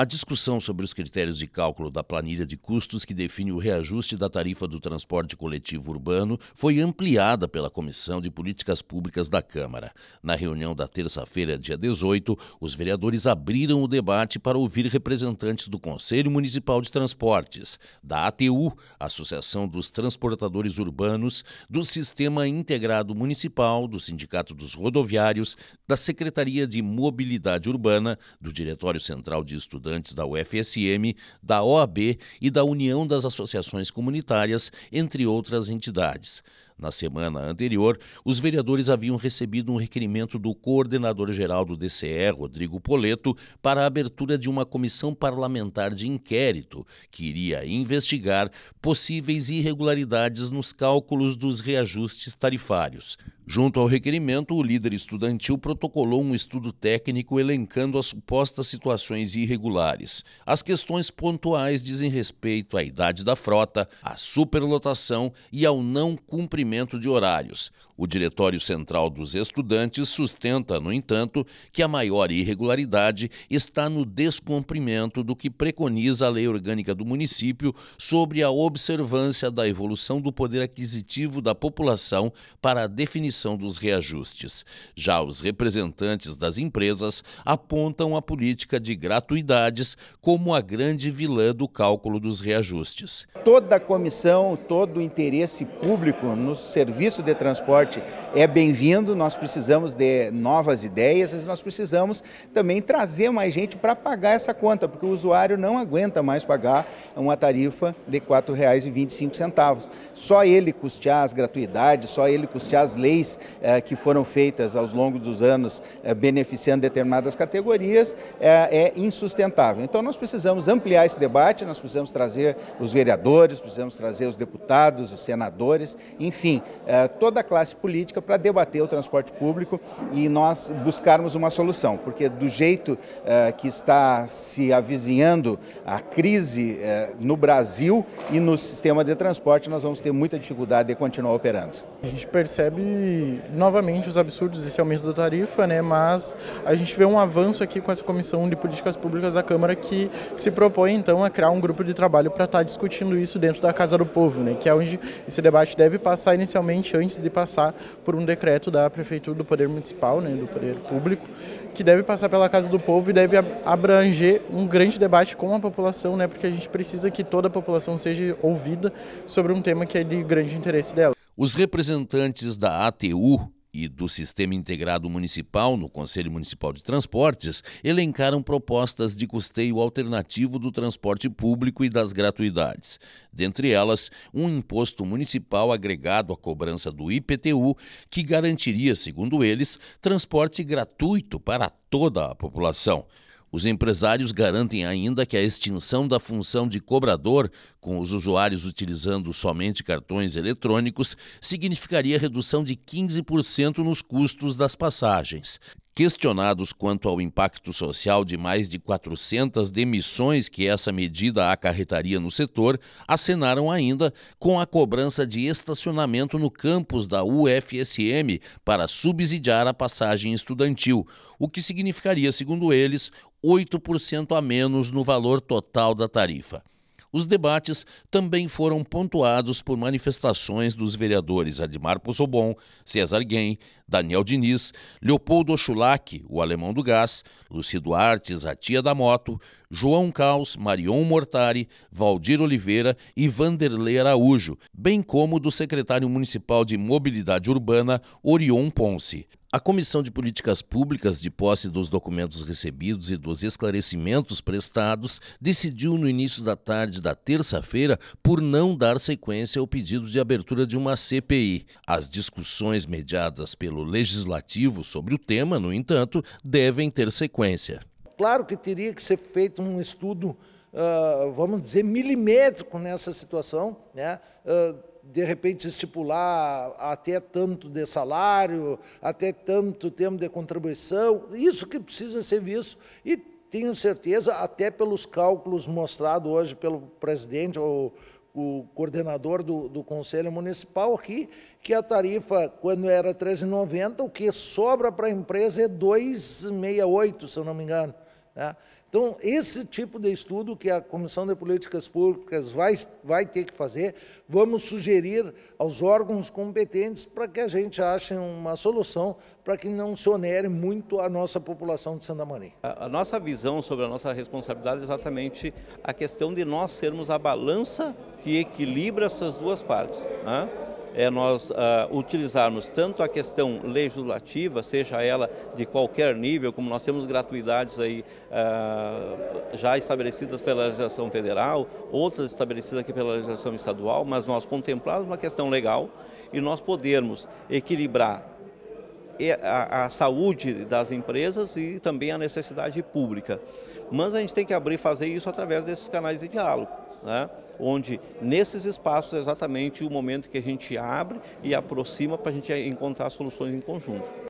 A discussão sobre os critérios de cálculo da planilha de custos que define o reajuste da tarifa do transporte coletivo urbano foi ampliada pela Comissão de Políticas Públicas da Câmara. Na reunião da terça-feira, dia 18, os vereadores abriram o debate para ouvir representantes do Conselho Municipal de Transportes, da ATU, Associação dos Transportadores Urbanos, do Sistema Integrado Municipal, do Sindicato dos Rodoviários, da Secretaria de Mobilidade Urbana, do Diretório Central de Estudantes estudantes da UFSM, da OAB e da União das Associações Comunitárias, entre outras entidades. Na semana anterior, os vereadores haviam recebido um requerimento do coordenador-geral do DCE, Rodrigo Poleto, para a abertura de uma comissão parlamentar de inquérito que iria investigar possíveis irregularidades nos cálculos dos reajustes tarifários. Junto ao requerimento, o líder estudantil protocolou um estudo técnico elencando as supostas situações irregulares. As questões pontuais dizem respeito à idade da frota, à superlotação e ao não cumprimento cumprimento de horários. O Diretório Central dos Estudantes sustenta, no entanto, que a maior irregularidade está no descumprimento do que preconiza a Lei Orgânica do Município sobre a observância da evolução do poder aquisitivo da população para a definição dos reajustes. Já os representantes das empresas apontam a política de gratuidades como a grande vilã do cálculo dos reajustes. Toda a comissão, todo o interesse público no serviço de transporte é bem-vindo, nós precisamos de novas ideias, nós precisamos também trazer mais gente para pagar essa conta, porque o usuário não aguenta mais pagar uma tarifa de R$ 4,25. Só ele custear as gratuidades, só ele custear as leis eh, que foram feitas ao longo dos anos eh, beneficiando determinadas categorias eh, é insustentável. Então nós precisamos ampliar esse debate, nós precisamos trazer os vereadores, precisamos trazer os deputados, os senadores, enfim, toda a classe política para debater o transporte público e nós buscarmos uma solução, porque do jeito uh, que está se avizinhando a crise uh, no Brasil e no sistema de transporte, nós vamos ter muita dificuldade de continuar operando. A gente percebe novamente os absurdos desse aumento da tarifa, né, mas a gente vê um avanço aqui com essa Comissão de Políticas Públicas da Câmara que se propõe então a criar um grupo de trabalho para estar tá discutindo isso dentro da Casa do Povo, né, que é onde esse debate deve passar inicialmente antes de passar passar por um decreto da Prefeitura do Poder Municipal, né, do Poder Público, que deve passar pela Casa do Povo e deve abranger um grande debate com a população, né, porque a gente precisa que toda a população seja ouvida sobre um tema que é de grande interesse dela. Os representantes da ATU e do Sistema Integrado Municipal no Conselho Municipal de Transportes elencaram propostas de custeio alternativo do transporte público e das gratuidades. Dentre elas, um imposto municipal agregado à cobrança do IPTU, que garantiria, segundo eles, transporte gratuito para toda a população. Os empresários garantem ainda que a extinção da função de cobrador, com os usuários utilizando somente cartões eletrônicos, significaria redução de 15% nos custos das passagens. Questionados quanto ao impacto social de mais de 400 demissões que essa medida acarretaria no setor, acenaram ainda com a cobrança de estacionamento no campus da UFSM para subsidiar a passagem estudantil, o que significaria, segundo eles, 8% a menos no valor total da tarifa. Os debates também foram pontuados por manifestações dos vereadores Admar Pozobon, César Guem, Daniel Diniz, Leopoldo Schulac, o alemão do gás, Lucido Artes, a tia da moto, João Caos, Marion Mortari, Valdir Oliveira e Vanderlei Araújo, bem como do secretário municipal de Mobilidade Urbana, Orion Ponce. A Comissão de Políticas Públicas, de posse dos documentos recebidos e dos esclarecimentos prestados, decidiu no início da tarde da terça-feira por não dar sequência ao pedido de abertura de uma CPI. As discussões mediadas pelo Legislativo sobre o tema, no entanto, devem ter sequência. Claro que teria que ser feito um estudo, ah, vamos dizer, milimétrico nessa situação, né? Ah, de repente estipular até tanto de salário, até tanto tempo de contribuição, isso que precisa ser visto. E tenho certeza, até pelos cálculos mostrados hoje pelo presidente ou o coordenador do, do Conselho Municipal aqui, que a tarifa, quando era R$ 13,90, o que sobra para a empresa é R$ 2,68, se eu não me engano. Tá? Então, esse tipo de estudo que a Comissão de Políticas Públicas vai, vai ter que fazer, vamos sugerir aos órgãos competentes para que a gente ache uma solução para que não se onere muito a nossa população de Santa Maria. A, a nossa visão sobre a nossa responsabilidade é exatamente a questão de nós sermos a balança que equilibra essas duas partes. Né? é nós uh, utilizarmos tanto a questão legislativa, seja ela de qualquer nível, como nós temos gratuidades aí uh, já estabelecidas pela legislação federal, outras estabelecidas aqui pela legislação estadual, mas nós contemplarmos uma questão legal e nós podermos equilibrar a, a, saúde das empresas e também a necessidade pública. Mas a gente tem que abrir e fazer isso através desses canais de diálogo né? onde nesses espaços é exatamente o momento que a gente abre e aproxima para a gente encontrar soluções em conjunto.